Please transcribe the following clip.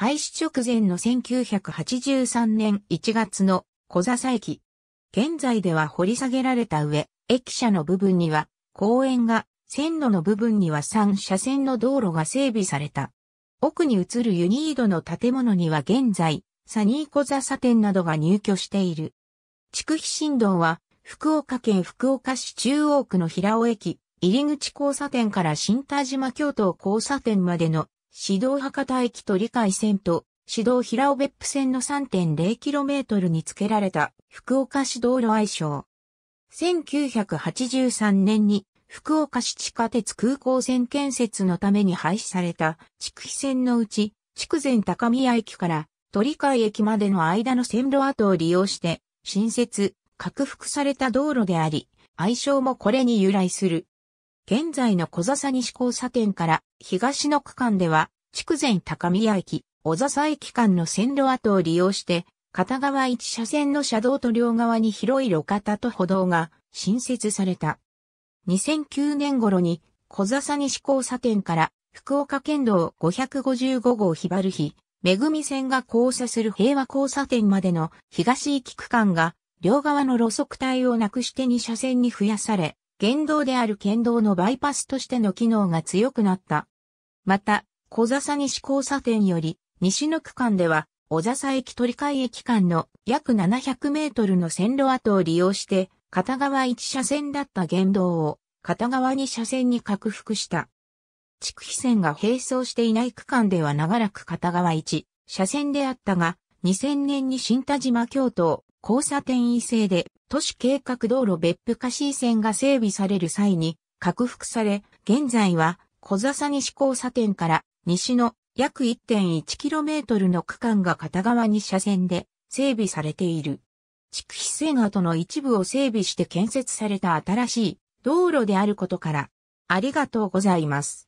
廃止直前の1983年1月の小笹駅。現在では掘り下げられた上、駅舎の部分には公園が、線路の部分には3車線の道路が整備された。奥に映るユニードの建物には現在、サニー小笹店などが入居している。区非新道は、福岡県福岡市中央区の平尾駅、入口交差点から新田島京都交差点までの指導博多駅理解線と、指導平尾別府線の 3.0km に付けられた福岡市道路愛称。1983年に福岡市地下鉄空港線建設のために廃止された筑肥線のうち、筑前高宮駅から鳥海駅までの間の線路跡を利用して、新設、拡幅された道路であり、愛称もこれに由来する。現在の小笹西交差点から東の区間では、筑前高宮駅、小笹駅間の線路跡を利用して、片側1車線の車道と両側に広い路肩と歩道が新設された。2009年頃に小笹西交差点から福岡県道555号ひばる日、めぐみ線が交差する平和交差点までの東行き区間が両側の路側帯をなくして2車線に増やされ、原動である県道のバイパスとしての機能が強くなった。また、小笹西交差点より、西の区間では、小笹駅取え駅間の約700メートルの線路跡を利用して、片側1車線だった原動を、片側2車線に拡幅した。地区非線が並走していない区間では長らく片側1車線であったが、2000年に新田島京都交差点異性で都市計画道路別府カシ線が整備される際に、拡幅され、現在は、小笹西交差点から西の約 1.1km の区間が片側に車線で整備されている。地区非線跡の一部を整備して建設された新しい道路であることから、ありがとうございます。